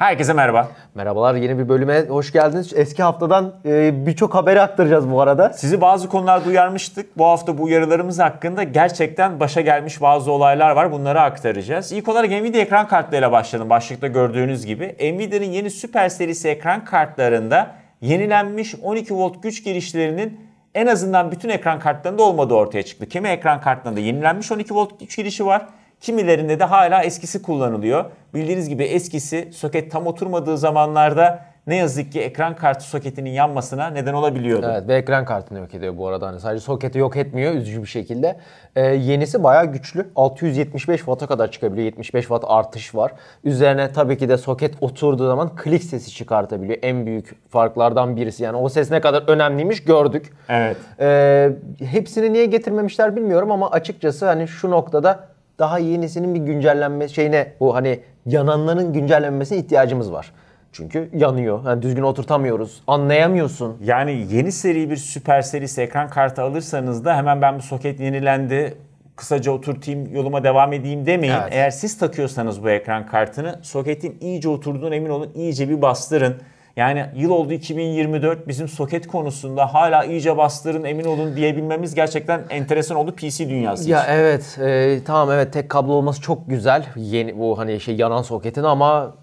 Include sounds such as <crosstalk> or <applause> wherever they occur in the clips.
Herkese merhaba. Merhabalar yeni bir bölüme hoş geldiniz. Eski haftadan e, birçok haberi aktaracağız bu arada. Sizi bazı konularda uyarmıştık. Bu hafta bu uyarılarımız hakkında gerçekten başa gelmiş bazı olaylar var. Bunları aktaracağız. İlk olarak Nvidia ekran kartlarıyla başlayalım. Başlıkta gördüğünüz gibi. Nvidia'nın yeni süper serisi ekran kartlarında yenilenmiş 12 volt güç girişlerinin en azından bütün ekran kartlarında olmadığı ortaya çıktı. Kimi ekran kartlarında yenilenmiş 12 volt güç girişi var. Kimilerinde de hala eskisi kullanılıyor. Bildiğiniz gibi eskisi soket tam oturmadığı zamanlarda ne yazık ki ekran kartı soketinin yanmasına neden olabiliyordu. Evet ve ekran kartını yok ediyor bu arada. Hani sadece soketi yok etmiyor üzücü bir şekilde. Ee, yenisi bayağı güçlü. 675 Watt'a kadar çıkabiliyor. 75 Watt artış var. Üzerine tabii ki de soket oturduğu zaman klik sesi çıkartabiliyor. En büyük farklardan birisi. Yani o ses ne kadar önemliymiş gördük. Evet. Ee, hepsini niye getirmemişler bilmiyorum ama açıkçası hani şu noktada daha yenisinin bir güncellenme şeyine bu hani yananların güncellenmesine ihtiyacımız var. Çünkü yanıyor. Yani düzgün oturtamıyoruz. Anlayamıyorsun. Yani yeni seri bir süper seri ekran kartı alırsanız da hemen ben bu soket yenilendi kısaca oturtayım yoluma devam edeyim demeyin. Evet. Eğer siz takıyorsanız bu ekran kartını soketin iyice oturduğunu emin olun iyice bir bastırın. Yani yıl oldu 2024 bizim soket konusunda hala iyice bastırın emin olun diyebilmemiz gerçekten enteresan oldu PC dünyası Ya evet e, tamam evet tek kablo olması çok güzel yeni bu hani şey yanan soketin ama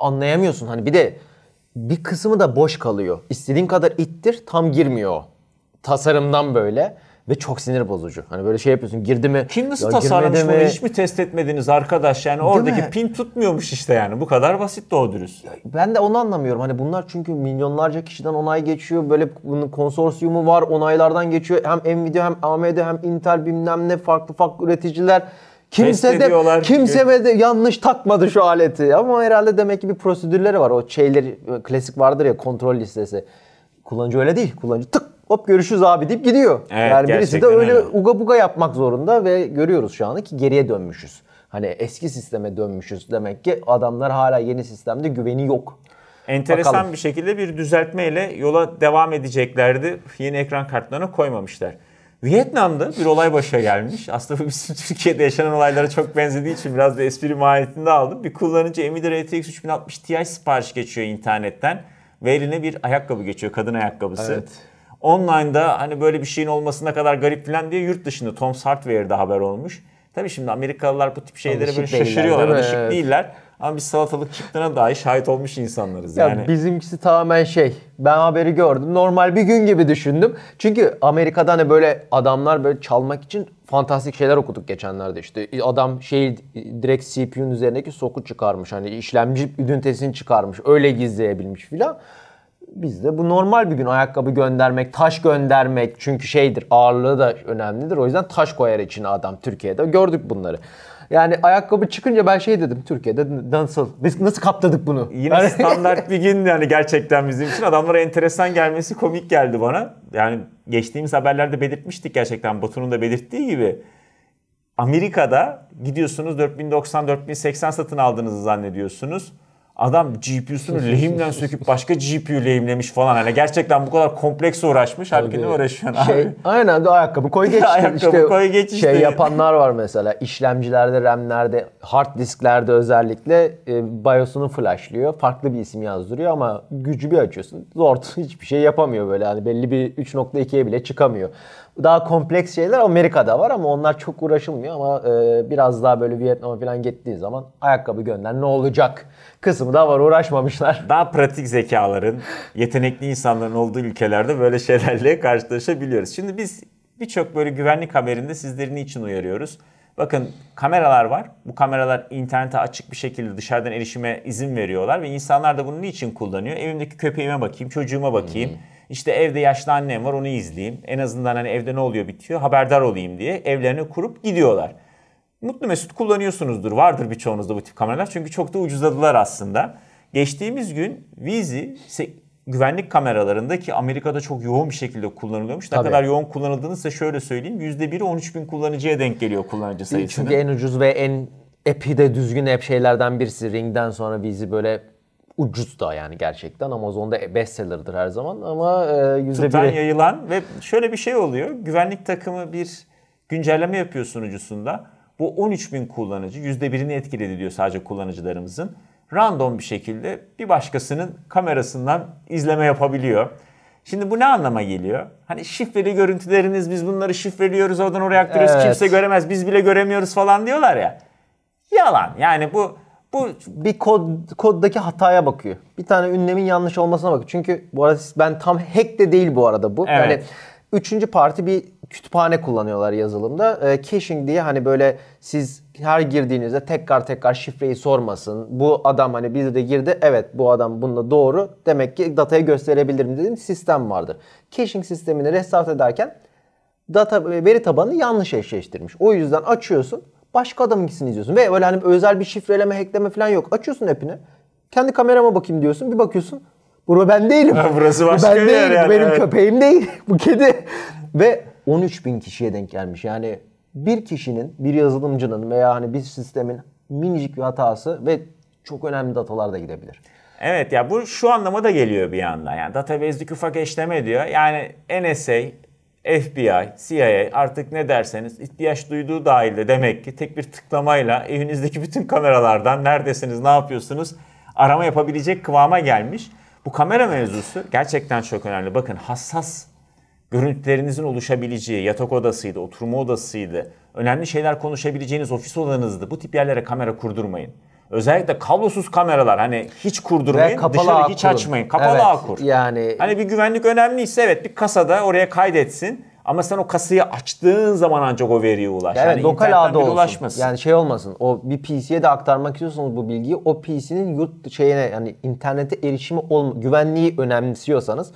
anlayamıyorsun hani bir de bir kısmı da boş kalıyor. İstediğin kadar ittir tam girmiyor tasarımdan böyle ve çok sinir bozucu. Hani böyle şey yapıyorsun girdi mi? Kim nasıl tasarlamış bunu hiç mi test etmediniz arkadaş? Yani Değil oradaki mi? pin tutmuyormuş işte yani. Bu kadar basit doğru dürüst. Ben de onu anlamıyorum. Hani bunlar çünkü milyonlarca kişiden onay geçiyor. Böyle bunun konsorsiyumu var. Onaylardan geçiyor. Hem Nvidia hem AMD hem Intel bilmem ne farklı farklı üreticiler. Kimse de kimse de yanlış takmadı şu aleti. Ama herhalde demek ki bir prosedürleri var. O şeyleri klasik vardır ya kontrol listesi. Kullanıcı öyle değil. Kullanıcı tık hop görüşürüz abi deyip gidiyor. Evet, yani birisi de öyle, öyle uga buga yapmak zorunda ve görüyoruz şu anda ki geriye dönmüşüz. Hani eski sisteme dönmüşüz demek ki adamlar hala yeni sistemde güveni yok. Enteresan Bakalım. bir şekilde bir düzeltmeyle yola devam edeceklerdi. Yeni ekran kartlarını koymamışlar. Vietnam'da bir olay başa gelmiş. Aslında bizim <laughs> Türkiye'de yaşanan olaylara çok benzediği için biraz da espri mahiyetinde aldım. Bir kullanıcı Nvidia RTX 3060 Ti sipariş geçiyor internetten ve eline bir ayakkabı geçiyor, kadın ayakkabısı. Evet online'da hani böyle bir şeyin olmasına kadar garip falan diye yurt dışında Tom's Hardware'da haber olmuş. Tabii şimdi Amerikalılar bu tip şeylere alışık böyle şaşırıyorlar, değil alışık değiller. Ama biz salatalık çıktığına dahi şahit olmuş insanlarız yani. Ya bizimkisi tamamen şey. Ben haberi gördüm. Normal bir gün gibi düşündüm. Çünkü Amerika'da hani böyle adamlar böyle çalmak için fantastik şeyler okuduk geçenlerde işte. Adam şey direkt CPU'nun üzerindeki soku çıkarmış. Hani işlemci ünitesini çıkarmış. Öyle gizleyebilmiş filan bizde bu normal bir gün ayakkabı göndermek, taş göndermek çünkü şeydir ağırlığı da önemlidir. O yüzden taş koyar içine adam Türkiye'de. Gördük bunları. Yani ayakkabı çıkınca ben şey dedim Türkiye'de nasıl biz nasıl kaptadık bunu? Yine yani... standart <laughs> bir gün yani gerçekten bizim için adamlara enteresan gelmesi komik geldi bana. Yani geçtiğimiz haberlerde belirtmiştik gerçekten Batu'nun da belirttiği gibi. Amerika'da gidiyorsunuz 4090 4080 satın aldığınızı zannediyorsunuz. Adam GPU'sunu lehimden söküp başka GPU lehimlemiş falan. Hani gerçekten bu kadar kompleks uğraşmış. herkese ne uğraşıyorsun şey, abi? Aynen de ayakkabı koy geç. <laughs> ayakkabı işte, koy geç işte. Şey yapanlar var mesela işlemcilerde, RAM'lerde, hard disklerde özellikle e, BIOS'unu flash'lıyor. Farklı bir isim yazdırıyor ama gücü bir açıyorsun. zor, <laughs> hiçbir şey yapamıyor böyle. Hani belli bir 3.2'ye bile çıkamıyor daha kompleks şeyler Amerika'da var ama onlar çok uğraşılmıyor ama e, biraz daha böyle Vietnam'a falan gittiği zaman ayakkabı gönder ne olacak kısmı da var uğraşmamışlar. <laughs> Daha pratik zekaların, yetenekli insanların olduğu ülkelerde böyle şeylerle <laughs> karşılaşabiliyoruz. Şimdi biz birçok böyle güvenlik haberinde sizlerini için uyarıyoruz. Bakın kameralar var. Bu kameralar internete açık bir şekilde dışarıdan erişime izin veriyorlar ve insanlar da bunu niçin kullanıyor? Evimdeki köpeğime bakayım, çocuğuma bakayım. Hmm işte evde yaşlı annem var onu izleyeyim. En azından hani evde ne oluyor bitiyor haberdar olayım diye evlerini kurup gidiyorlar. Mutlu mesut kullanıyorsunuzdur. Vardır birçoğunuzda bu tip kameralar. Çünkü çok da ucuzladılar aslında. Geçtiğimiz gün Vizi güvenlik kameralarındaki Amerika'da çok yoğun bir şekilde kullanılıyormuş. Ne kadar yoğun kullanıldığını size şöyle söyleyeyim. %1'i 13 bin kullanıcıya denk geliyor kullanıcı sayısına. Çünkü en ucuz ve en app'i de düzgün app şeylerden birisi. Ring'den sonra Vizi böyle ucuz da yani gerçekten. Amazon'da e, bestseller'dır her zaman ama %1'e... E, Tutan yayılan ve şöyle bir şey oluyor. Güvenlik takımı bir güncelleme yapıyor sunucusunda. Bu 13 bin kullanıcı %1'ini etkiledi diyor sadece kullanıcılarımızın. Random bir şekilde bir başkasının kamerasından izleme yapabiliyor. Şimdi bu ne anlama geliyor? Hani şifreli görüntüleriniz biz bunları şifreliyoruz oradan oraya aktarıyoruz evet. kimse göremez biz bile göremiyoruz falan diyorlar ya. Yalan yani bu bu bir kod koddaki hataya bakıyor. Bir tane ünlemin yanlış olmasına bakıyor. Çünkü bu arada ben tam hack de değil bu arada bu. Evet. Yani üçüncü parti bir kütüphane kullanıyorlar yazılımda. E, caching diye hani böyle siz her girdiğinizde tekrar tekrar şifreyi sormasın. Bu adam hani bir de girdi. Evet bu adam bununla doğru. Demek ki datayı gösterebilirim dediğim sistem vardır. Caching sistemini restart ederken data veri tabanını yanlış eşleştirmiş. O yüzden açıyorsun Başka adamın adamınkisini izliyorsun. Ve böyle hani özel bir şifreleme, hackleme falan yok. Açıyorsun app'ini. Kendi kamerama bakayım diyorsun. Bir bakıyorsun. Burada ben değilim. burası başka ben bir değilim. yer yani. Benim evet. köpeğim değil. <laughs> Bu kedi. Ve 13 bin kişiye denk gelmiş. Yani bir kişinin, bir yazılımcının veya hani bir sistemin minicik bir hatası ve çok önemli datalar da gidebilir. Evet ya bu şu anlama da geliyor bir yandan. Yani database'deki ufak eşleme diyor. Yani NSA FBI, CIA artık ne derseniz ihtiyaç duyduğu dahilde demek ki tek bir tıklamayla evinizdeki bütün kameralardan neredesiniz, ne yapıyorsunuz arama yapabilecek kıvama gelmiş. Bu kamera mevzusu gerçekten çok önemli. Bakın hassas görüntülerinizin oluşabileceği yatak odasıydı, oturma odasıydı, önemli şeyler konuşabileceğiniz ofis odanızdı. Bu tip yerlere kamera kurdurmayın. Özellikle kablosuz kameralar hani hiç kurdurmayın, dışarı akur. hiç açmayın. Kapalı evet, akur. Yani hani bir güvenlik önemliyse evet bir kasada oraya kaydetsin. Ama sen o kasayı açtığın zaman ancak o veriye ulaş. Evet, yani lokal ağda olsun. Ulaşmasın. Yani şey olmasın. O bir PC'ye de aktarmak istiyorsanız bu bilgiyi o PC'nin yurt şeyine yani internete erişimi olma, güvenliği önemsiyorsanız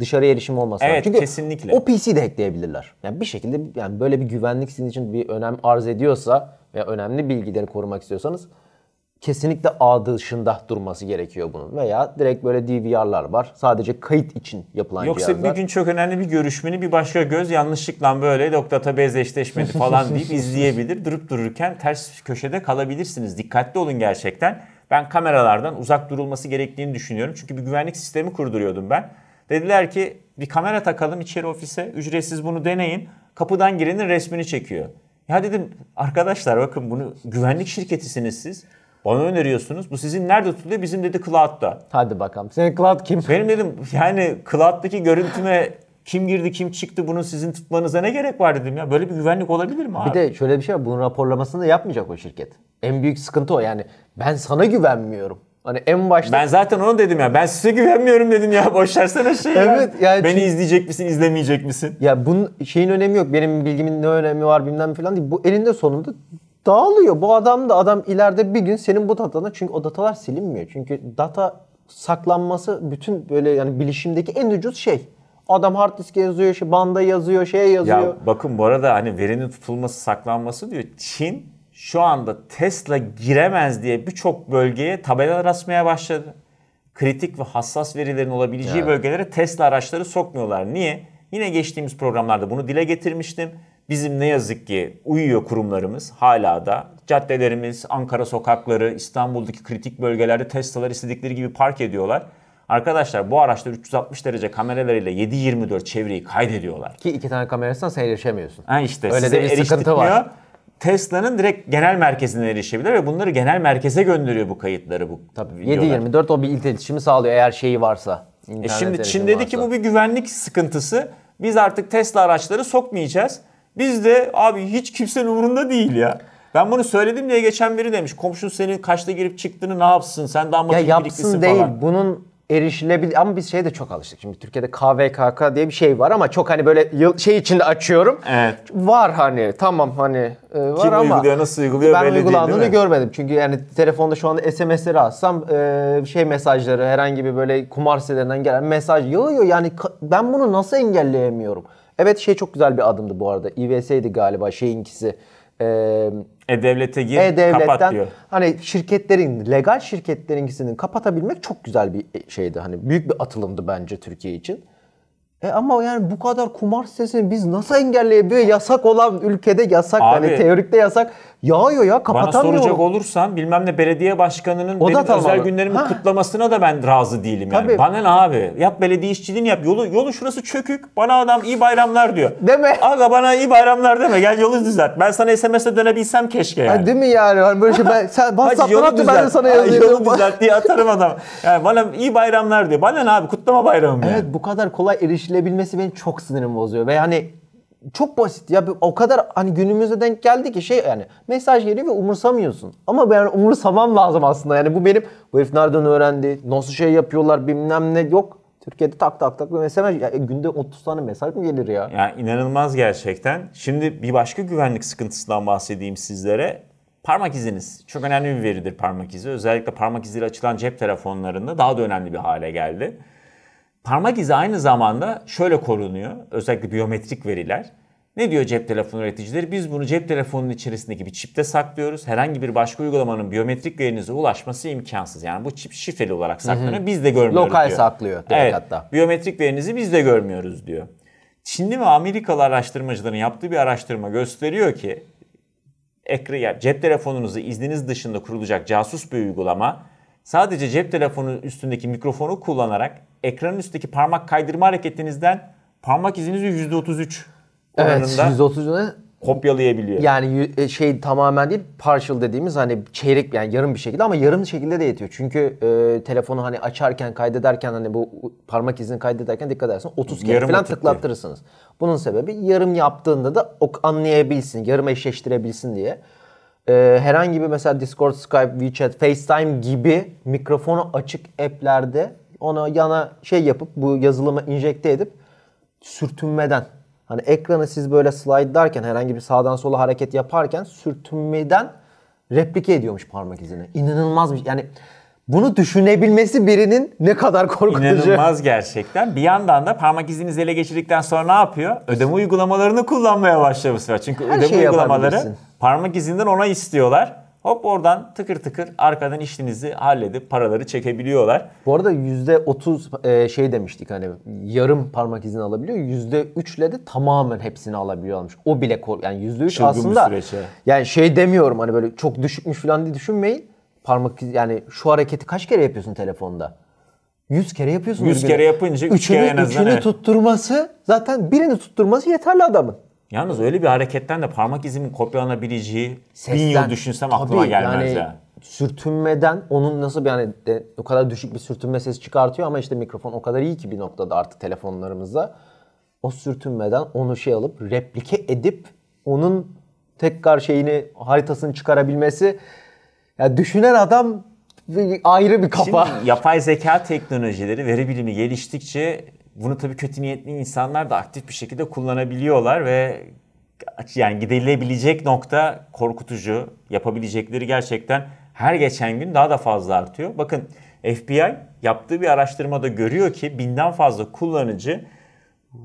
dışarıya erişim olmasın. Evet, Çünkü kesinlikle. o PC'yi de hackleyebilirler. Yani bir şekilde yani böyle bir güvenlik sizin için bir önem arz ediyorsa ve önemli bilgileri korumak istiyorsanız kesinlikle ağ dışında durması gerekiyor bunun. Veya direkt böyle DVR'lar var. Sadece kayıt için yapılan Yoksa cihazlar. Yoksa bir gün çok önemli bir görüşmeni bir başka göz yanlışlıkla böyle .database eşleşmedi falan deyip <laughs> izleyebilir. Durup dururken ters köşede kalabilirsiniz. Dikkatli olun gerçekten. Ben kameralardan uzak durulması gerektiğini düşünüyorum. Çünkü bir güvenlik sistemi kurduruyordum ben. Dediler ki bir kamera takalım içeri ofise. Ücretsiz bunu deneyin. Kapıdan girenin resmini çekiyor. Ya dedim arkadaşlar bakın bunu güvenlik şirketisiniz siz. Bana öneriyorsunuz. Bu sizin nerede tutuluyor? Bizim dedi Cloud'da. Hadi bakalım. Senin Cloud kim? Benim dedim yani Cloud'daki görüntüme kim girdi kim çıktı bunun sizin tutmanıza ne gerek var dedim ya. Böyle bir güvenlik olabilir mi abi? Bir de şöyle bir şey var. Bunun raporlamasını da yapmayacak o şirket. En büyük sıkıntı o yani. Ben sana güvenmiyorum. Hani en başta... Ben zaten onu dedim ya. Ben size güvenmiyorum dedim ya. Boşversene şeyi. evet, ya. Yani Beni çünkü... izleyecek misin, izlemeyecek misin? Ya bunun şeyin önemi yok. Benim bilgimin ne önemi var bilmem falan değil. Bu elinde sonunda dağılıyor. Bu adam da adam ileride bir gün senin bu datana çünkü o datalar silinmiyor. Çünkü data saklanması bütün böyle yani bilişimdeki en ucuz şey. Adam hard disk yazıyor, şey, banda yazıyor, şey yazıyor. Ya bakın bu arada hani verinin tutulması, saklanması diyor. Çin şu anda Tesla giremez diye birçok bölgeye tabelalar asmaya başladı. Kritik ve hassas verilerin olabileceği yani. bölgelere Tesla araçları sokmuyorlar. Niye? Yine geçtiğimiz programlarda bunu dile getirmiştim. Bizim ne yazık ki uyuyor kurumlarımız hala da. Caddelerimiz, Ankara sokakları, İstanbul'daki kritik bölgelerde Tesla'lar istedikleri gibi park ediyorlar. Arkadaşlar bu araçlar 360 derece kameralarıyla 7-24 çevreyi kaydediyorlar. Ki iki tane kamerasından seyirleşemiyorsun. Ha işte Öyle size de bir sıkıntı var. Tesla'nın direkt genel merkezine erişebilir ve bunları genel merkeze gönderiyor bu kayıtları bu. Tabii 7-24 o bir iletişimi sağlıyor eğer şeyi varsa. E şimdi Çin dedi varsa. ki bu bir güvenlik sıkıntısı. Biz artık Tesla araçları sokmayacağız. Biz de abi hiç kimsenin umurunda değil ya. Ben bunu söyledim diye geçen biri demiş. Komşun senin kaçta girip çıktığını ne yapsın? Sen daha maçın ya yapsın değil. Falan. Bunun erişilebilir ama biz şeye de çok alıştık. Şimdi Türkiye'de KVKK diye bir şey var ama çok hani böyle yıl, şey içinde açıyorum. Evet. Var hani tamam hani e, var Kim ama. Kim uyguluyor nasıl uyguluyor ben belli uygulandığını değil, değil görmedim. Çünkü yani telefonda şu anda SMS'leri atsam e, şey mesajları herhangi bir böyle kumar sitelerinden gelen mesaj yağıyor. Yani ben bunu nasıl engelleyemiyorum? Evet şey çok güzel bir adımdı bu arada. İVS'ydi galiba şeyinkisi. Ee, E-Devlet'e gir, e kapat diyor. Hani şirketlerin, legal şirketlerinkisini kapatabilmek çok güzel bir şeydi. Hani büyük bir atılımdı bence Türkiye için. E ama yani bu kadar kumar sitesini biz nasıl engelleyebiliyor? Yasak olan ülkede yasak. Hani Abi, hani teorikte yasak. Yağıyor ya kapatamıyor. Bana soracak olursan bilmem ne belediye başkanının o benim özel tamam. günlerimi ha. kutlamasına da ben razı değilim yani. Tabii. Bana ne abi? Yap belediye işçiliğini yap. Yolu yolu şurası çökük. Bana adam iyi bayramlar diyor. Deme. Aga bana iyi bayramlar deme. Gel yolu düzelt. Ben sana SMS'le dönebilsem keşke yani. Ha, değil mi yani? Hani böyle şey ben <laughs> sen WhatsApp'tan düzelt. ben de sana yazıyorum. Yolu düzelt diye atarım adam. Yani bana iyi bayramlar diyor. Bana ne abi? Kutlama bayramı. Evet yani. bu kadar kolay erişilebilmesi beni çok sinirim bozuyor. Ve hani çok basit ya o kadar hani günümüze denk geldi ki şey yani mesaj geliyor ve umursamıyorsun. Ama ben umursamam lazım aslında yani bu benim bu herif nereden öğrendi nasıl şey yapıyorlar bilmem ne yok. Türkiye'de tak tak tak bir mesaj ya, e, günde 30 tane mesaj mı gelir ya? Ya inanılmaz gerçekten. Şimdi bir başka güvenlik sıkıntısından bahsedeyim sizlere. Parmak iziniz çok önemli bir veridir parmak izi. Özellikle parmak iziyle açılan cep telefonlarında daha da önemli bir hale geldi. Parmak izi aynı zamanda şöyle korunuyor. Özellikle biyometrik veriler. Ne diyor cep telefonu üreticileri? Biz bunu cep telefonunun içerisindeki bir çipte saklıyoruz. Herhangi bir başka uygulamanın biyometrik verinize ulaşması imkansız. Yani bu çip şifreli olarak saklanıyor. Biz de görmüyoruz Lokal diyor. saklıyor evet, hatta. Biyometrik verinizi biz de görmüyoruz diyor. Çinli ve Amerikalı araştırmacıların yaptığı bir araştırma gösteriyor ki ekran, cep telefonunuzu izniniz dışında kurulacak casus bir uygulama Sadece cep telefonunun üstündeki mikrofonu kullanarak ekranın üstteki parmak kaydırma hareketinizden parmak izinizi %33 Evet oranında %30'unu kopyalayabiliyor. yani e, şey tamamen değil partial dediğimiz hani çeyrek yani yarım bir şekilde ama yarım şekilde de yetiyor. Çünkü e, telefonu hani açarken kaydederken hani bu parmak izini kaydederken dikkat edersen 30 kere falan tıklayın. tıklattırırsınız. Bunun sebebi yarım yaptığında da ok anlayabilsin, yarım eşleştirebilsin diye e, herhangi bir mesela Discord, Skype, WeChat, FaceTime gibi mikrofonu açık app'lerde ona yana şey yapıp bu yazılımı enjekte edip sürtünmeden hani ekranı siz böyle slide derken herhangi bir sağdan sola hareket yaparken sürtünmeden replike ediyormuş parmak izini. İnanılmaz bir yani bunu düşünebilmesi birinin ne kadar korkutucu. İnanılmaz gerçekten. Bir yandan da parmak izinizi ele geçirdikten sonra ne yapıyor? Ödeme uygulamalarını kullanmaya başlıyor bu sefer. Çünkü Her ödeme şey uygulamaları Parmak izinden ona istiyorlar. Hop oradan tıkır tıkır arkadan işinizi halledip paraları çekebiliyorlar. Bu arada %30 e, şey demiştik hani yarım parmak izini alabiliyor. %3 ile de tamamen hepsini alabiliyormuş. O bile yani %3 Çılgın aslında yani şey demiyorum hani böyle çok düşükmüş falan diye düşünmeyin. Parmak izi, yani şu hareketi kaç kere yapıyorsun telefonda? 100 kere yapıyorsun. 100 kere yapınca 3 kere en azından. Üçünü tutturması zaten birini tutturması yeterli adamın. Yalnız öyle bir hareketten de parmak izimin kopyalanabileceği Sesten, bin yıl düşünsem tabii, aklıma gelmez yani, ya. Sürtünmeden onun nasıl bir yani de, o kadar düşük bir sürtünme sesi çıkartıyor ama işte mikrofon o kadar iyi ki bir noktada artık telefonlarımızda. O sürtünmeden onu şey alıp replike edip onun tekrar şeyini haritasını çıkarabilmesi ya düşünen adam bir, ayrı bir kafa. Şimdi yapay zeka teknolojileri veri bilimi geliştikçe bunu tabii kötü niyetli insanlar da aktif bir şekilde kullanabiliyorlar ve yani gidilebilecek nokta korkutucu. Yapabilecekleri gerçekten her geçen gün daha da fazla artıyor. Bakın FBI yaptığı bir araştırmada görüyor ki binden fazla kullanıcı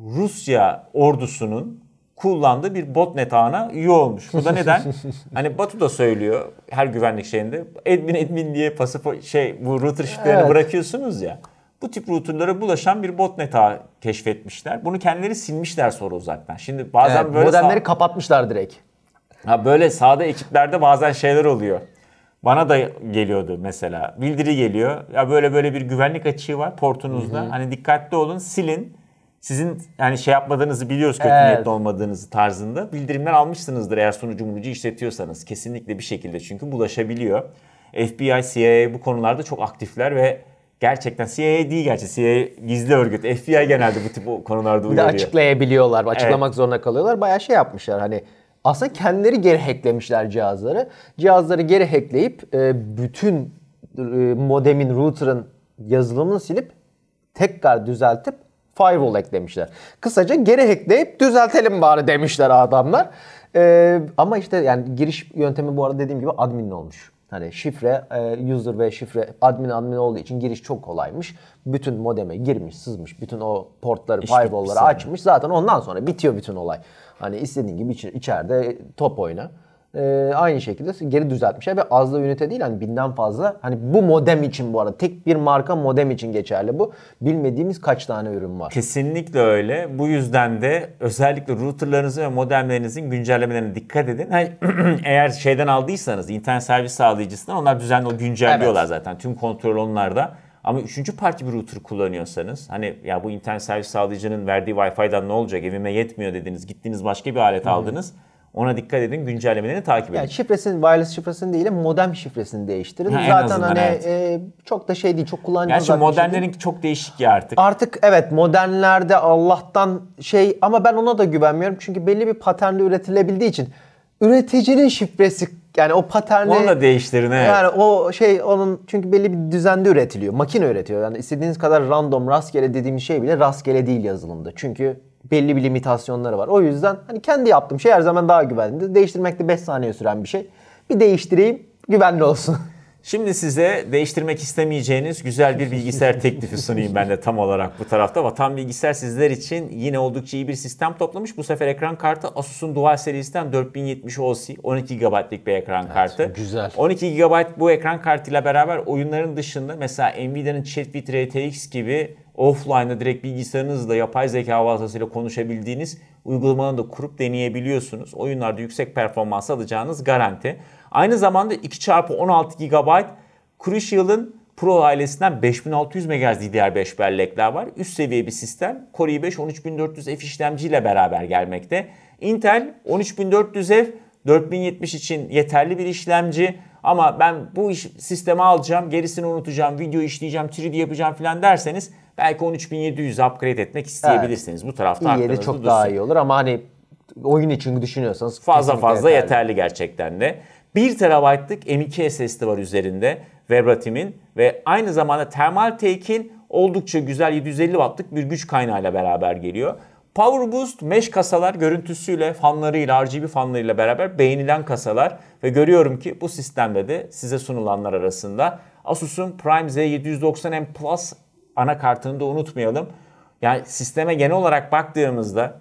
Rusya ordusunun kullandığı bir botnet ağına üye olmuş. Bu da neden? <laughs> hani Batu da söylüyor her güvenlik şeyinde. Admin admin diye pasif şey bu router şifrelerini evet. bırakıyorsunuz ya bu tip routerlara bulaşan bir botnet ağı keşfetmişler. Bunu kendileri silmişler sonra uzaktan. Şimdi bazen evet, böyle modemleri sağ... kapatmışlar direkt. Ha böyle sağda ekiplerde bazen şeyler oluyor. Bana da geliyordu mesela. Bildiri geliyor. Ya böyle böyle bir güvenlik açığı var portunuzda. Hı-hı. Hani dikkatli olun, silin. Sizin yani şey yapmadığınızı biliyoruz kötü evet. niyetli olmadığınızı tarzında. Bildirimler almışsınızdır eğer sunucu munucu işletiyorsanız. Kesinlikle bir şekilde çünkü bulaşabiliyor. FBI, CIA bu konularda çok aktifler ve gerçekten CIA değil gerçi CIA gizli örgüt. FBI genelde bu tip konularda uyarıyor. Bir de açıklayabiliyorlar. Açıklamak evet. zorunda kalıyorlar. Bayağı şey yapmışlar hani aslında kendileri geri hacklemişler cihazları. Cihazları geri hackleyip e, bütün e, modemin, router'ın yazılımını silip tekrar düzeltip firewall eklemişler. Kısaca geri hackleyip düzeltelim bari demişler adamlar. Ee, ama işte yani giriş yöntemi bu arada dediğim gibi adminli olmuş. Hani şifre e, user ve şifre admin admin olduğu için giriş çok kolaymış. Bütün modeme girmiş, sızmış. Bütün o portları, firewall'ları açmış. Zaten ondan sonra bitiyor bütün olay. Hani istediğin gibi iç, içeride top oyna e, aynı şekilde geri düzeltmişler ve azla ünite değil hani binden fazla. Hani bu modem için bu arada tek bir marka modem için geçerli bu. Bilmediğimiz kaç tane ürün var. Kesinlikle öyle. Bu yüzden de özellikle routerlarınızın ve modemlerinizin güncellemelerine dikkat edin. Hani <clears throat> eğer şeyden aldıysanız internet servis sağlayıcısından onlar düzenli o güncelliyorlar evet. zaten. Tüm kontrol onlarda. Ama üçüncü parti bir router kullanıyorsanız hani ya bu internet servis sağlayıcının verdiği Wi-Fi'den ne olacak evime yetmiyor dediniz gittiniz başka bir alet hı aldınız. Ona dikkat edin güncellemelerini takip edin. Yani şifresini, wireless şifresini değil modem şifresini değiştirin. Ha, Zaten azından, hani evet. e, çok da şey değil, çok kullanıcı Gerçi şey modernlerin şey çok değişik ya artık. Artık evet modernlerde Allah'tan şey ama ben ona da güvenmiyorum. Çünkü belli bir paternle üretilebildiği için üreticinin şifresi yani o paterni onu da değiştirin evet. Yani o şey onun çünkü belli bir düzende üretiliyor. Makine üretiyor. Yani istediğiniz kadar random rastgele dediğim şey bile rastgele değil yazılımda. Çünkü belli bir limitasyonları var. O yüzden hani kendi yaptığım şey her zaman daha güvenli. Değiştirmek de 5 saniye süren bir şey. Bir değiştireyim güvenli olsun. Şimdi size değiştirmek istemeyeceğiniz güzel bir bilgisayar <laughs> teklifi sunayım ben de tam olarak bu tarafta. Vatan Bilgisayar sizler için yine oldukça iyi bir sistem toplamış. Bu sefer ekran kartı Asus'un Dual serisinden 4070 OC 12 GB'lik bir ekran evet, kartı. Güzel. 12 GB bu ekran kartıyla beraber oyunların dışında mesela Nvidia'nın Chatbit RTX gibi offline'da direkt bilgisayarınızla yapay zeka vasıtasıyla konuşabildiğiniz uygulamanı da kurup deneyebiliyorsunuz. Oyunlarda yüksek performans alacağınız garanti. Aynı zamanda 2x16 GB Crucial'ın Pro ailesinden 5600 MHz DDR5 bellekler var. Üst seviye bir sistem. Core i5 13400F işlemciyle beraber gelmekte. Intel 13400F 4070 için yeterli bir işlemci. Ama ben bu iş, sistemi alacağım, gerisini unutacağım, video işleyeceğim, 3D yapacağım filan derseniz Belki 13700 upgrade etmek isteyebilirsiniz. Evet. Bu tarafta iyi yeri çok dursun. daha iyi olur ama hani oyun için düşünüyorsanız fazla fazla yeterli. yeterli gerçekten de. 1 terabaytlık M2 SSD var üzerinde Verbatim'in ve aynı zamanda Thermaltake'in oldukça güzel 750 wattlık bir güç kaynağıyla beraber geliyor. Power Boost mesh kasalar görüntüsüyle, fanlarıyla, RGB fanlarıyla beraber beğenilen kasalar ve görüyorum ki bu sistemde de size sunulanlar arasında Asus'un Prime Z790M Plus anakartını da unutmayalım. Yani sisteme genel olarak baktığımızda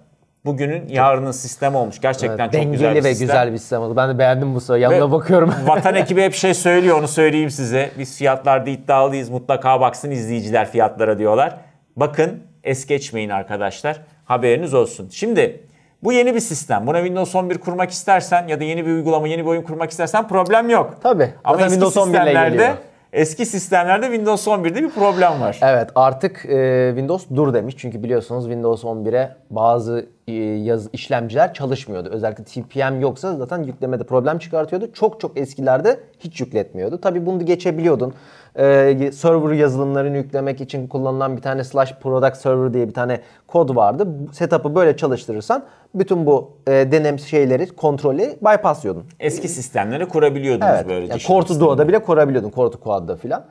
bugünün yarının sistemi olmuş. Gerçekten evet, çok güzel bir sistem. ve güzel bir sistem oldu. Ben de beğendim bu soru. Yanına ve bakıyorum. <laughs> vatan ekibi hep şey söylüyor onu söyleyeyim size. Biz fiyatlarda iddialıyız. Mutlaka baksın izleyiciler fiyatlara diyorlar. Bakın es geçmeyin arkadaşlar. Haberiniz olsun. Şimdi bu yeni bir sistem. Buna Windows 11 kurmak istersen ya da yeni bir uygulama, yeni bir oyun kurmak istersen problem yok. Tabii. Ama eski Windows 11 sistemlerde Eski sistemlerde Windows 11'de bir problem var. Evet artık e, Windows dur demiş. Çünkü biliyorsunuz Windows 11'e bazı e, yaz, işlemciler çalışmıyordu. Özellikle TPM yoksa zaten yüklemede problem çıkartıyordu. Çok çok eskilerde hiç yükletmiyordu. Tabii bunu geçebiliyordun. Ee, server yazılımlarını yüklemek için kullanılan bir tane slash product server diye bir tane kod vardı. Setup'ı böyle çalıştırırsan bütün bu e, denem şeyleri, kontrolü bypasslıyordun. Eski sistemleri kurabiliyordunuz evet. böylece. Yani Cortu Duo'da bile kurabiliyordun, Cortu Quad'da filan.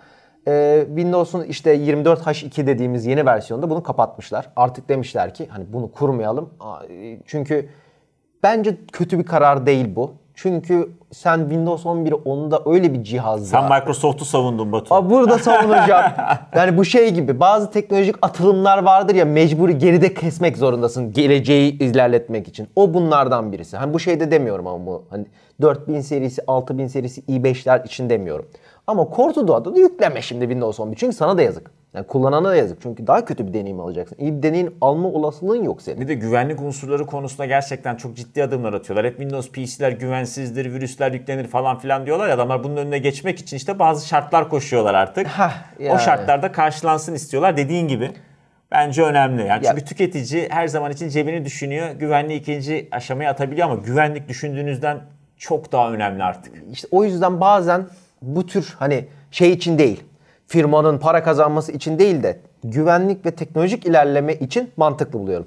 E, Windows'un işte 24H2 dediğimiz yeni versiyonda bunu kapatmışlar. Artık demişler ki hani bunu kurmayalım. E, çünkü bence kötü bir karar değil bu. Çünkü sen Windows 11 onda öyle bir cihazda. Sen Microsoft'u savundun Batu. Aa, burada <laughs> savunacağım. yani bu şey gibi bazı teknolojik atılımlar vardır ya mecburi geride kesmek zorundasın geleceği ilerletmek için. O bunlardan birisi. Hani bu şeyde demiyorum ama bu hani 4000 serisi, 6000 serisi, i5'ler için demiyorum. Ama Cortadou'da da yükleme şimdi Windows 11 çünkü sana da yazık. Yani kullanana da yazık. Çünkü daha kötü bir deneyim alacaksın. İyi bir deneyim alma olasılığın yok senin. Bir de güvenlik unsurları konusunda gerçekten çok ciddi adımlar atıyorlar. Hep Windows PC'ler güvensizdir, virüsler yüklenir falan filan diyorlar ya adamlar bunun önüne geçmek için işte bazı şartlar koşuyorlar artık. Hah, yani. O şartlarda karşılansın istiyorlar dediğin gibi. Bence önemli. Yani çünkü tüketici her zaman için cebini düşünüyor. Güvenliği ikinci aşamaya atabiliyor ama güvenlik düşündüğünüzden çok daha önemli artık. İşte o yüzden bazen bu tür hani şey için değil firmanın para kazanması için değil de güvenlik ve teknolojik ilerleme için mantıklı buluyorum.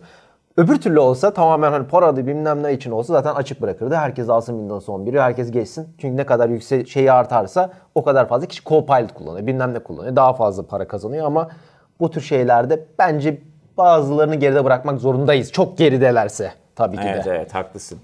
Öbür türlü olsa tamamen hani para adı bilmem ne için olsa zaten açık bırakırdı. Herkes alsın Windows 11'i, herkes geçsin. Çünkü ne kadar yüksek şeyi artarsa o kadar fazla kişi Copilot kullanıyor, bilmem ne kullanıyor. Daha fazla para kazanıyor ama bu tür şeylerde bence bazılarını geride bırakmak zorundayız. Çok geridelerse tabii ki evet, de. Evet evet haklısın.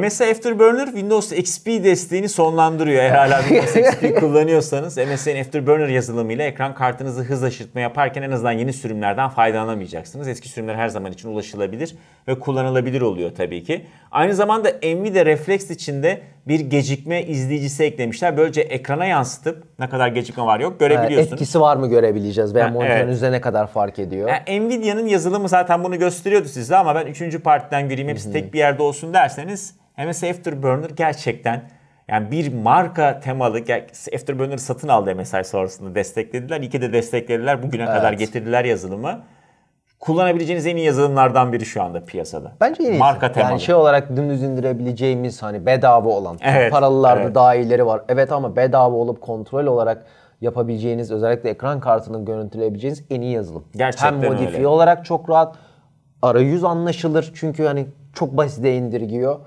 MSI Afterburner Windows XP desteğini sonlandırıyor eğer hala Windows XP <laughs> kullanıyorsanız. MSI'nin Afterburner yazılımıyla ekran kartınızı hızla şırtma yaparken en azından yeni sürümlerden faydalanamayacaksınız. Eski sürümler her zaman için ulaşılabilir ve kullanılabilir oluyor tabii ki. Aynı zamanda Nvidia Reflex içinde bir gecikme izleyicisi eklemişler. Böylece ekrana yansıtıp ne kadar gecikme var yok görebiliyorsunuz. Ee, etkisi var mı görebileceğiz veya yani, monitörün evet. üzerine ne kadar fark ediyor? Yani Nvidia'nın yazılımı zaten bunu gösteriyordu size ama ben 3. partiden göreyim hepsi tek bir yerde olsun derseniz hem MS Afterburner gerçekten yani bir marka temalı Afterburners satın aldı MSI sonrasında desteklediler. İki de desteklediler. Bugüne evet. kadar getirdiler yazılımı. Kullanabileceğiniz en iyi yazılımlardan biri şu anda piyasada. Bence en iyi. Marka temalı. Yani şey olarak dümdüz indirebileceğimiz hani bedava olan. Evet, paralılarda evet. daha iyileri var. Evet ama bedava olup kontrol olarak yapabileceğiniz özellikle ekran kartının görüntüleyebileceğiniz en iyi yazılım. Gerçekten Hem modifiye öyle. olarak çok rahat. Arayüz anlaşılır çünkü hani çok basite indirgiyor.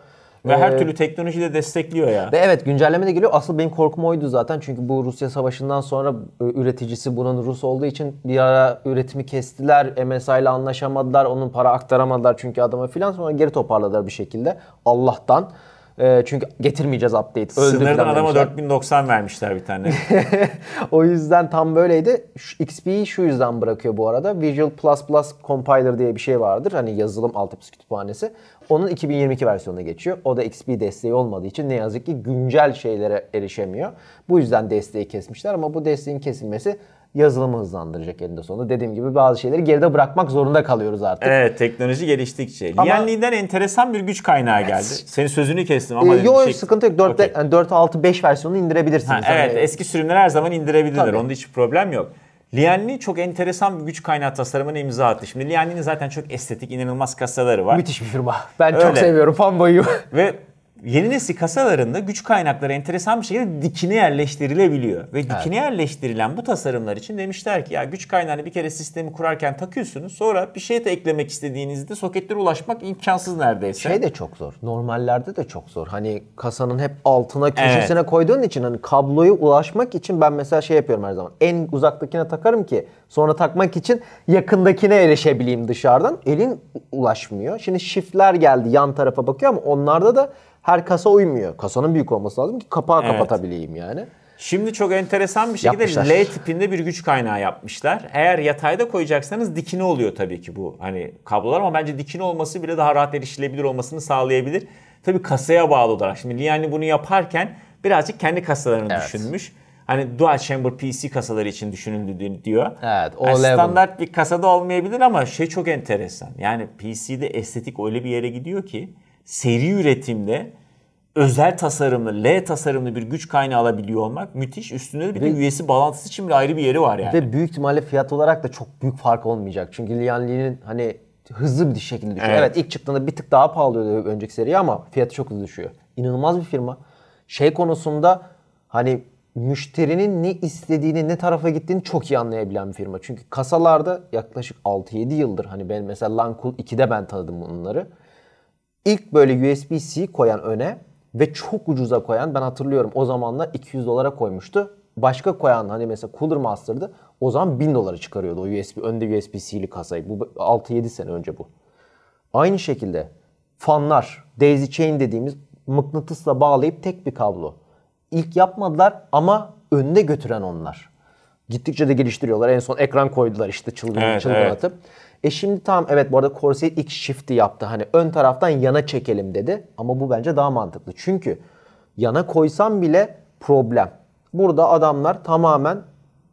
Ve ee, her türlü teknoloji de destekliyor ya. Ve evet güncelleme de geliyor. Asıl benim korkum oydu zaten. Çünkü bu Rusya Savaşı'ndan sonra üreticisi bunun Rus olduğu için bir ara üretimi kestiler. MSI ile anlaşamadılar. Onun para aktaramadılar çünkü adama filan. Sonra geri toparladılar bir şekilde. Allah'tan. Ee, çünkü getirmeyeceğiz update. Sınırdan adama 4090 vermişler bir tane. <laughs> o yüzden tam böyleydi. XP'yi şu yüzden bırakıyor bu arada. Visual Plus Plus Compiler diye bir şey vardır. Hani yazılım altyapısı kütüphanesi. Onun 2022 versiyonuna geçiyor. O da XP desteği olmadığı için ne yazık ki güncel şeylere erişemiyor. Bu yüzden desteği kesmişler ama bu desteğin kesilmesi yazılımı hızlandıracak elinde sonunda. Dediğim gibi bazı şeyleri geride bırakmak zorunda kalıyoruz artık. Evet teknoloji geliştikçe. Ama, enteresan bir güç kaynağı evet. geldi. Senin sözünü kestim ama. Ee, hani yok şey... sıkıntı yok. 4, okay. yani 4 6, 5 versiyonunu indirebilirsiniz. Ha, evet yani. eski sürümler her zaman indirebilirler. Tabii. Onda hiçbir problem yok. Lianli çok enteresan bir güç kaynağı tasarımına imza attı. Şimdi Lianli'nin zaten çok estetik, inanılmaz kasaları var. Müthiş bir firma. Ben Öyle. çok seviyorum, fanboyum. Ve <laughs> yeni nesil kasalarında güç kaynakları enteresan bir şekilde dikine yerleştirilebiliyor. Ve dikine evet. yerleştirilen bu tasarımlar için demişler ki ya güç kaynağını bir kere sistemi kurarken takıyorsunuz. Sonra bir şey de eklemek istediğinizde soketlere ulaşmak imkansız neredeyse. Şey de çok zor. Normallerde de çok zor. Hani kasanın hep altına köşesine evet. koyduğun için hani kabloya ulaşmak için ben mesela şey yapıyorum her zaman. En uzaktakine takarım ki sonra takmak için yakındakine erişebileyim dışarıdan. Elin ulaşmıyor. Şimdi shiftler geldi yan tarafa bakıyor ama onlarda da her kasa uymuyor. Kasanın büyük olması lazım ki kapağı evet. kapatabileyim yani. Şimdi çok enteresan bir şekilde yapmışlar. L tipinde bir güç kaynağı yapmışlar. Eğer yatayda koyacaksanız dikine oluyor tabii ki bu hani kablolar ama bence dikine olması bile daha rahat erişilebilir olmasını sağlayabilir. Tabii kasaya bağlı olarak. Şimdi yani bunu yaparken birazcık kendi kasalarını evet. düşünmüş. Hani dual chamber PC kasaları için düşünüldü diyor. Evet, o yani standart bir kasada olmayabilir ama şey çok enteresan. Yani PC'de estetik öyle bir yere gidiyor ki seri üretimde özel tasarımlı, L tasarımlı bir güç kaynağı alabiliyor olmak müthiş. Üstünde de bir ve, de üyesi bağlantısı için bile ayrı bir yeri var yani. Ve büyük ihtimalle fiyat olarak da çok büyük fark olmayacak. Çünkü Lian Li'nin hani hızlı bir şekilde düşüyor. Evet. evet ilk çıktığında bir tık daha pahalıydı önceki seri ama fiyatı çok hızlı düşüyor. İnanılmaz bir firma. Şey konusunda hani müşterinin ne istediğini, ne tarafa gittiğini çok iyi anlayabilen bir firma. Çünkü kasalarda yaklaşık 6-7 yıldır hani ben mesela Lankul 2'de ben tanıdım bunları. İlk böyle USB-C koyan öne ve çok ucuza koyan ben hatırlıyorum o zamanlar 200 dolara koymuştu. Başka koyan hani mesela Cooler Master'dı o zaman 1000 dolara çıkarıyordu o USB önde USB-C'li kasayı. Bu 6-7 sene önce bu. Aynı şekilde fanlar, daisy chain dediğimiz mıknatısla bağlayıp tek bir kablo. İlk yapmadılar ama önde götüren onlar. Gittikçe de geliştiriyorlar. En son ekran koydular işte çılgın, evet, çılgın evet. atıp. E şimdi tam evet bu arada Corsair ilk shift'i yaptı. Hani ön taraftan yana çekelim dedi. Ama bu bence daha mantıklı. Çünkü yana koysam bile problem. Burada adamlar tamamen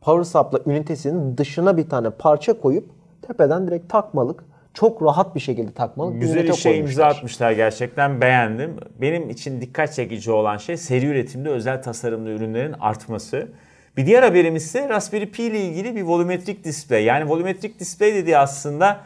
power supply ünitesinin dışına bir tane parça koyup tepeden direkt takmalık çok rahat bir şekilde takmalık Güzel bir şey imza atmışlar gerçekten beğendim. Benim için dikkat çekici olan şey seri üretimde özel tasarımlı ürünlerin artması. Bir diğer haberimiz ise Raspberry Pi ile ilgili bir volumetrik display. Yani volumetrik display dediği aslında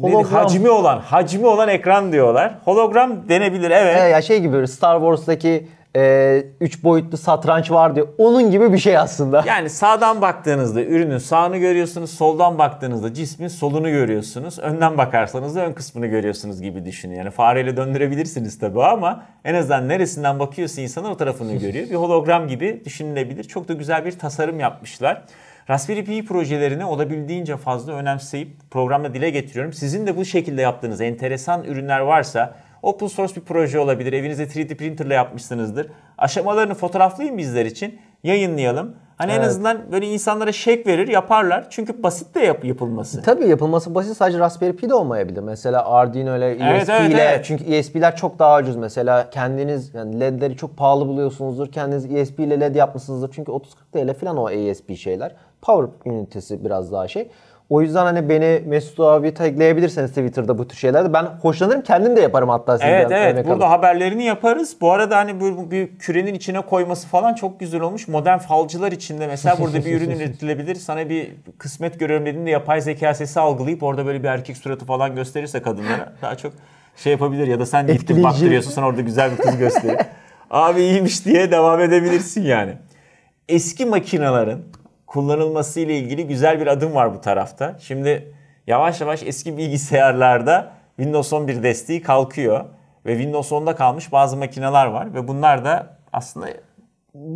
Hologram. hacmi olan, hacmi olan ekran diyorlar. Hologram denebilir evet. He, ee, ya şey gibi Star Wars'taki e, üç boyutlu satranç vardı. Onun gibi bir şey aslında. <laughs> Yani sağdan baktığınızda ürünün sağını görüyorsunuz. Soldan baktığınızda cismin solunu görüyorsunuz. Önden bakarsanız da ön kısmını görüyorsunuz gibi düşünün. Yani fareyle döndürebilirsiniz tabii ama en azından neresinden bakıyorsa insanın o tarafını <laughs> görüyor. Bir hologram gibi düşünülebilir. Çok da güzel bir tasarım yapmışlar. Raspberry Pi projelerini olabildiğince fazla önemseyip programda dile getiriyorum. Sizin de bu şekilde yaptığınız enteresan ürünler varsa Open source bir proje olabilir. Evinizde 3D printerle yapmışsınızdır. Aşamalarını fotoğraflayın bizler için. Yayınlayalım. Hani evet. en azından böyle insanlara şek verir, yaparlar. Çünkü basit de yap yapılması. Tabii yapılması basit sadece Raspberry Pi de olmayabilir. Mesela Arduino ile ESP evet, evet, ile evet. çünkü ESP'ler çok daha ucuz mesela. Kendiniz yani LED'leri çok pahalı buluyorsunuzdur. Kendiniz ESP ile LED yapmışsınızdır. Çünkü 30 40 TL falan o ESP şeyler. Power ünitesi biraz daha şey. O yüzden hani beni Mesut abi tagleyebilirseniz Twitter'da bu tür şeylerde. Ben hoşlanırım. Kendim de yaparım hatta. Evet evet. Burada alıp. haberlerini yaparız. Bu arada hani bu bir kürenin içine koyması falan çok güzel olmuş. Modern falcılar içinde mesela burada bir ürün <laughs> üretilebilir. Sana bir kısmet görüyorum dediğinde yapay zeka sesi algılayıp orada böyle bir erkek suratı falan gösterirse kadınlara <laughs> daha çok şey yapabilir. Ya da sen gittin baktırıyorsun sana orada güzel bir kız gösterir. <laughs> abi iyiymiş diye devam edebilirsin yani. Eski makinelerin kullanılması ile ilgili güzel bir adım var bu tarafta. Şimdi yavaş yavaş eski bilgisayarlarda Windows 11 desteği kalkıyor ve Windows 10'da kalmış bazı makineler var ve bunlar da aslında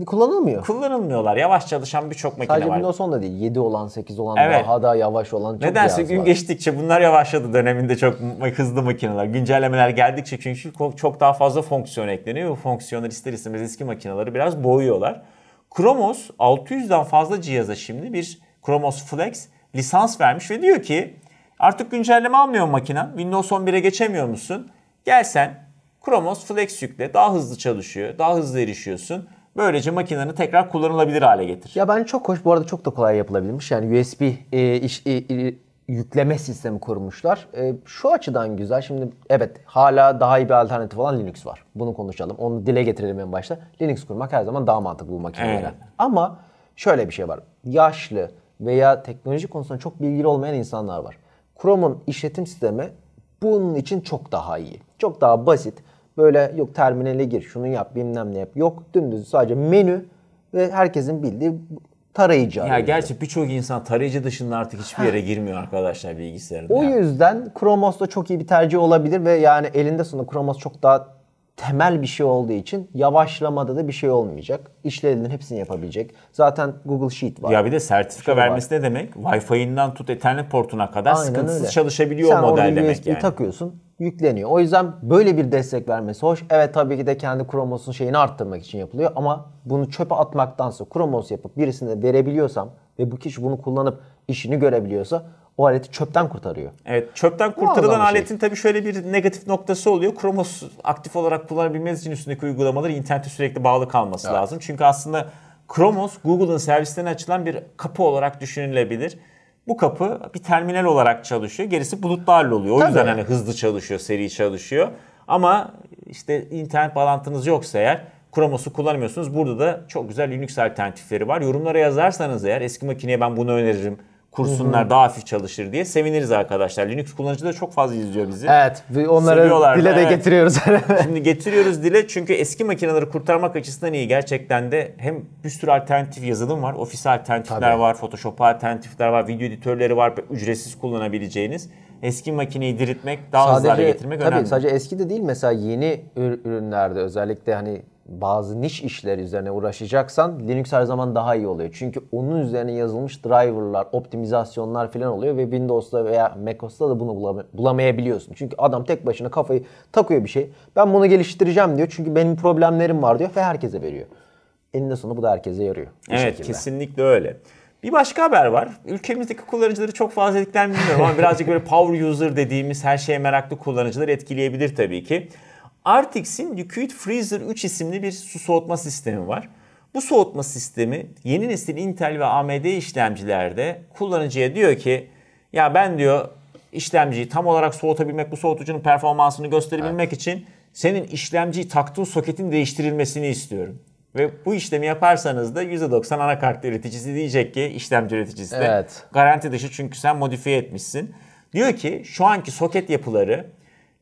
kullanılmıyor. Kullanılmıyorlar. Yavaş çalışan birçok makine Sadece var. Sadece Windows 10'da değil. 7 olan, 8 olan, evet. daha da yavaş olan çok Nedense gün var. geçtikçe bunlar yavaşladı döneminde çok hızlı makineler. Güncellemeler geldikçe çünkü çok daha fazla fonksiyon ekleniyor. Bu fonksiyonlar ister istemez eski makineleri biraz boğuyorlar. Kromos 600'den fazla cihaza şimdi bir Kromos Flex lisans vermiş ve diyor ki artık güncelleme almıyor makinen. Windows 11'e geçemiyor musun? Gelsen Kromos Flex yükle daha hızlı çalışıyor, daha hızlı erişiyorsun. Böylece makineni tekrar kullanılabilir hale getir. Ya ben çok hoş bu arada çok da kolay yapılabilmiş Yani USB e, iş, e, e yükleme sistemi kurmuşlar. E, şu açıdan güzel. Şimdi evet hala daha iyi bir alternatif olan Linux var. Bunu konuşalım. Onu dile getirelim en başta. Linux kurmak her zaman daha mantıklı bu makinelere. Evet. Ama şöyle bir şey var. Yaşlı veya teknoloji konusunda çok bilgili olmayan insanlar var. Chrome'un işletim sistemi bunun için çok daha iyi. Çok daha basit. Böyle yok terminale gir, şunu yap, bilmem ne yap. Yok dümdüz sadece menü ve herkesin bildiği tarayıcı arayüzü. Ya gerçi birçok insan tarayıcı dışında artık hiçbir yere girmiyor arkadaşlar bilgisayarında. O yani. yüzden Chromos da çok iyi bir tercih olabilir ve yani elinde sonunda Chromos çok daha temel bir şey olduğu için yavaşlamada da bir şey olmayacak. İşlerinin hepsini yapabilecek. Zaten Google Sheet var. Ya bir de sertifika şey vermesi var. ne demek? Wi-Fi'nden tut Ethernet portuna kadar Aynen sıkıntısız öyle. çalışabiliyor Sen model demek yani. Sen orada takıyorsun yükleniyor. O yüzden böyle bir destek vermesi hoş. Evet tabii ki de kendi Chromos'un şeyini arttırmak için yapılıyor ama bunu çöpe atmaktansa Chromos yapıp birisine verebiliyorsam ve bu kişi bunu kullanıp işini görebiliyorsa o aleti çöpten kurtarıyor. Evet çöpten kurtarılan şey. aletin şey. tabii şöyle bir negatif noktası oluyor. Chromos aktif olarak kullanabilmeniz için üstündeki uygulamaları internete sürekli bağlı kalması evet. lazım. Çünkü aslında Chromos Google'ın servislerine açılan bir kapı olarak düşünülebilir. Bu kapı bir terminal olarak çalışıyor. Gerisi bulutlarla oluyor. O Tabii. yüzden hani hızlı çalışıyor, seri çalışıyor. Ama işte internet bağlantınız yoksa eğer Chromos'u kullanmıyorsunuz. Burada da çok güzel Linux alternatifleri var. Yorumlara yazarsanız eğer eski makineye ben bunu öneririm kursunlar daha hafif çalışır diye seviniriz arkadaşlar. Linux kullanıcı da çok fazla izliyor bizi. Evet. Onları Seviyorlar dile de evet. getiriyoruz. <laughs> Şimdi getiriyoruz dile çünkü eski makineleri kurtarmak açısından iyi. Gerçekten de hem bir sürü alternatif yazılım var. ofis alternatifler Tabii. var. Photoshop alternatifler var. Video editörleri var. Ücretsiz kullanabileceğiniz. Eski makineyi diriltmek, daha sadece, hızlı hale getirmek tabii, önemli. Sadece eski de değil mesela yeni ürünlerde özellikle hani bazı niş işler üzerine uğraşacaksan Linux her zaman daha iyi oluyor. Çünkü onun üzerine yazılmış driverlar, optimizasyonlar falan oluyor ve Windows'ta veya macOS'ta da bunu bulamayabiliyorsun. Çünkü adam tek başına kafayı takıyor bir şey. Ben bunu geliştireceğim diyor. Çünkü benim problemlerim var diyor ve herkese veriyor. Eninde sonunda bu da herkese yarıyor. Evet şekilde. kesinlikle öyle. Bir başka haber var. Ülkemizdeki kullanıcıları çok fazla etkiler bilmiyorum ama birazcık böyle power user dediğimiz her şeye meraklı kullanıcılar etkileyebilir tabii ki. Artix'in Liquid Freezer 3 isimli bir su soğutma sistemi var. Bu soğutma sistemi yeni nesil Intel ve AMD işlemcilerde kullanıcıya diyor ki ya ben diyor işlemciyi tam olarak soğutabilmek, bu soğutucunun performansını gösterebilmek evet. için senin işlemciyi taktığın soketin değiştirilmesini istiyorum. Ve bu işlemi yaparsanız da %90 anakart üreticisi diyecek ki işlemci üreticisi de evet. garanti dışı çünkü sen modifiye etmişsin. Diyor ki şu anki soket yapıları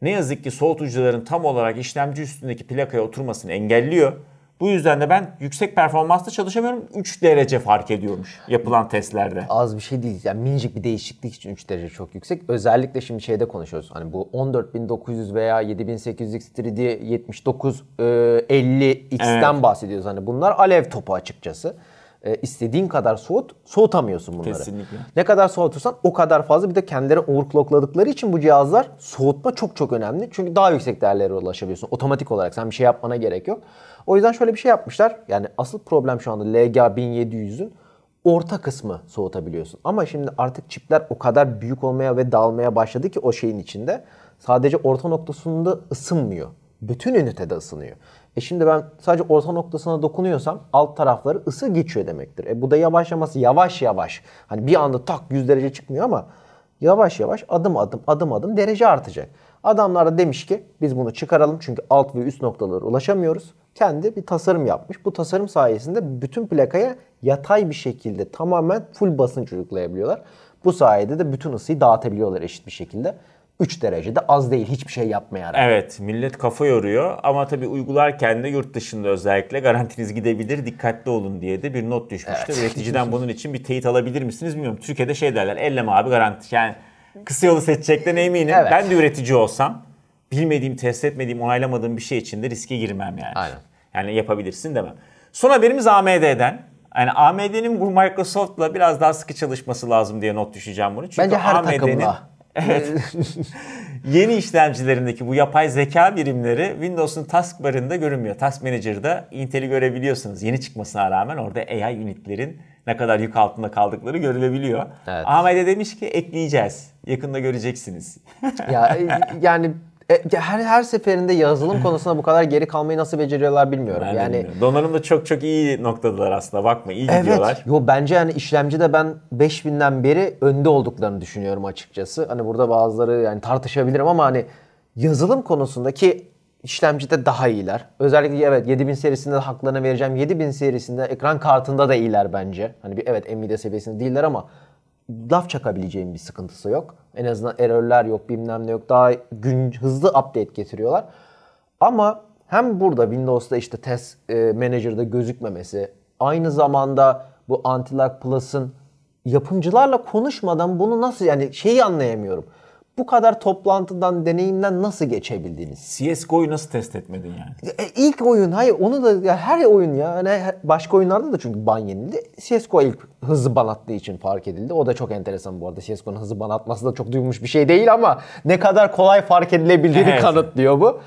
ne yazık ki soğutucuların tam olarak işlemci üstündeki plakaya oturmasını engelliyor. Bu yüzden de ben yüksek performansta çalışamıyorum. 3 derece fark ediyormuş yapılan testlerde. Az bir şey değil. Yani minicik bir değişiklik için 3 derece çok yüksek. Özellikle şimdi şeyde konuşuyoruz. Hani bu 14900 veya 7800X 3D 79 50X'ten evet. bahsediyoruz. Hani bunlar alev topu açıkçası e, istediğin kadar soğut, soğutamıyorsun bunları. Kesinlikle. Ne kadar soğutursan o kadar fazla. Bir de kendileri overclockladıkları için bu cihazlar soğutma çok çok önemli. Çünkü daha yüksek değerlere ulaşabiliyorsun otomatik olarak. Sen bir şey yapmana gerek yok. O yüzden şöyle bir şey yapmışlar. Yani asıl problem şu anda LGA 1700'ün orta kısmı soğutabiliyorsun. Ama şimdi artık çipler o kadar büyük olmaya ve dağılmaya başladı ki o şeyin içinde sadece orta noktasında ısınmıyor. Bütün ünitede ısınıyor. E şimdi ben sadece orta noktasına dokunuyorsam alt tarafları ısı geçiyor demektir. E bu da yavaşlaması yavaş yavaş. Hani bir anda tak 100 derece çıkmıyor ama yavaş yavaş adım adım adım adım derece artacak. Adamlar da demiş ki biz bunu çıkaralım çünkü alt ve üst noktalara ulaşamıyoruz. Kendi bir tasarım yapmış. Bu tasarım sayesinde bütün plakaya yatay bir şekilde tamamen full basınç uygulayabiliyorlar. Bu sayede de bütün ısıyı dağıtabiliyorlar eşit bir şekilde. 3 derecede az değil hiçbir şey yapmaya rağmen. Evet millet kafa yoruyor ama tabii uygularken de yurt dışında özellikle garantiniz gidebilir dikkatli olun diye de bir not düşmüştü. Evet. Üreticiden bunun için bir teyit alabilir misiniz bilmiyorum. Türkiye'de şey derler elleme abi garanti yani kısa yolu seçecekten eminim. Evet. Ben de üretici olsam bilmediğim, test etmediğim, onaylamadığım bir şey için de riske girmem yani. Aynen. Yani yapabilirsin demem. Son haberimiz AMD'den. Yani AMD'nin bu Microsoft'la biraz daha sıkı çalışması lazım diye not düşeceğim bunu. Çünkü Bence her AMD'nin, takımla. Evet. <laughs> Yeni işlemcilerindeki bu yapay zeka birimleri Windows'un task barında görünmüyor. Task Manager'da Intel'i görebiliyorsunuz. Yeni çıkmasına rağmen orada AI unitlerin ne kadar yük altında kaldıkları görülebiliyor. Evet. AMD demiş ki ekleyeceğiz. Yakında göreceksiniz. ya <laughs> yani e, her her seferinde yazılım konusunda bu kadar geri kalmayı nasıl beceriyorlar bilmiyorum. Ben yani bilmiyorum. donanım da çok çok iyi noktadalar aslında. Bakma iyi evet. gidiyorlar. Yo bence yani işlemci de ben 5000'den beri önde olduklarını düşünüyorum açıkçası. Hani burada bazıları yani tartışabilirim ama hani yazılım konusundaki işlemcide daha iyiler. Özellikle evet 7000 serisinde de haklarını vereceğim. 7000 serisinde ekran kartında da iyiler bence. Hani bir evet Nvidia seviyesinde değiller ama laf çakabileceğim bir sıkıntısı yok. En azından error'ler yok, bilmem ne yok. Daha gün hızlı update getiriyorlar. Ama hem burada Windows'ta işte test e, manager'da gözükmemesi, aynı zamanda bu Antilag Plus'ın yapımcılarla konuşmadan bunu nasıl yani şeyi anlayamıyorum bu kadar toplantıdan, deneyimden nasıl geçebildiniz? CSGO'yu nasıl test etmedin yani? E, ilk oyun, hayır onu da ya her oyun ya. Hani başka oyunlarda da çünkü ban yenildi. CSGO ilk hızı ban attığı için fark edildi. O da çok enteresan bu arada. CSGO'nun hızı ban atması da çok duymuş bir şey değil ama ne kadar kolay fark edilebildiğini evet. kanıtlıyor bu.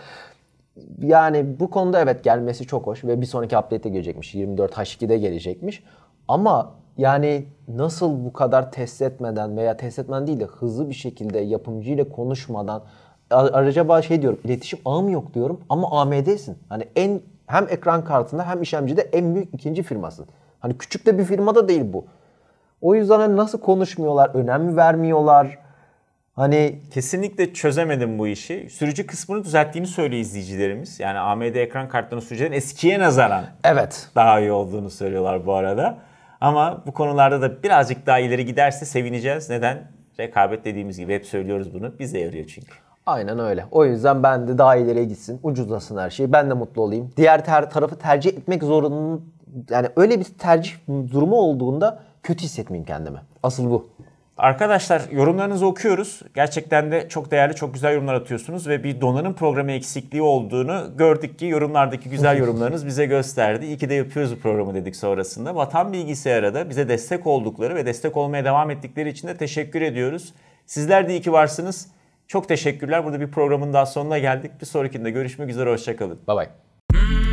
Yani bu konuda evet gelmesi çok hoş ve bir sonraki update'e gelecekmiş. 24H2'de gelecekmiş. Ama yani nasıl bu kadar test etmeden veya test etmeden değil de hızlı bir şekilde yapımcıyla konuşmadan acaba şey diyorum iletişim ağı yok diyorum ama AMD'sin. Hani en hem ekran kartında hem işlemcide en büyük ikinci firmasın. Hani küçük de bir firma da değil bu. O yüzden hani nasıl konuşmuyorlar, önem vermiyorlar. Hani kesinlikle çözemedim bu işi. Sürücü kısmını düzelttiğini söylüyor izleyicilerimiz. Yani AMD ekran kartlarının sürücülerin eskiye nazaran evet. daha iyi olduğunu söylüyorlar bu arada. Ama bu konularda da birazcık daha ileri giderse sevineceğiz. Neden? Rekabet dediğimiz gibi hep söylüyoruz bunu. Bize yarıyor çünkü. Aynen öyle. O yüzden ben de daha ileriye gitsin. Ucuzlasın her şeyi. Ben de mutlu olayım. Diğer ter tarafı tercih etmek zorunun yani öyle bir tercih durumu olduğunda kötü hissetmeyeyim kendimi. Asıl bu. Arkadaşlar yorumlarınızı okuyoruz. Gerçekten de çok değerli, çok güzel yorumlar atıyorsunuz ve bir donanım programı eksikliği olduğunu gördük ki yorumlardaki güzel <laughs> yorumlarınız bize gösterdi. İyi ki de yapıyoruz bu programı dedik sonrasında. Vatan Bilgisayar'a da bize destek oldukları ve destek olmaya devam ettikleri için de teşekkür ediyoruz. Sizler de iyi ki varsınız. Çok teşekkürler. Burada bir programın daha sonuna geldik. Bir sonrakinde görüşmek üzere. Hoşçakalın. Bay bay.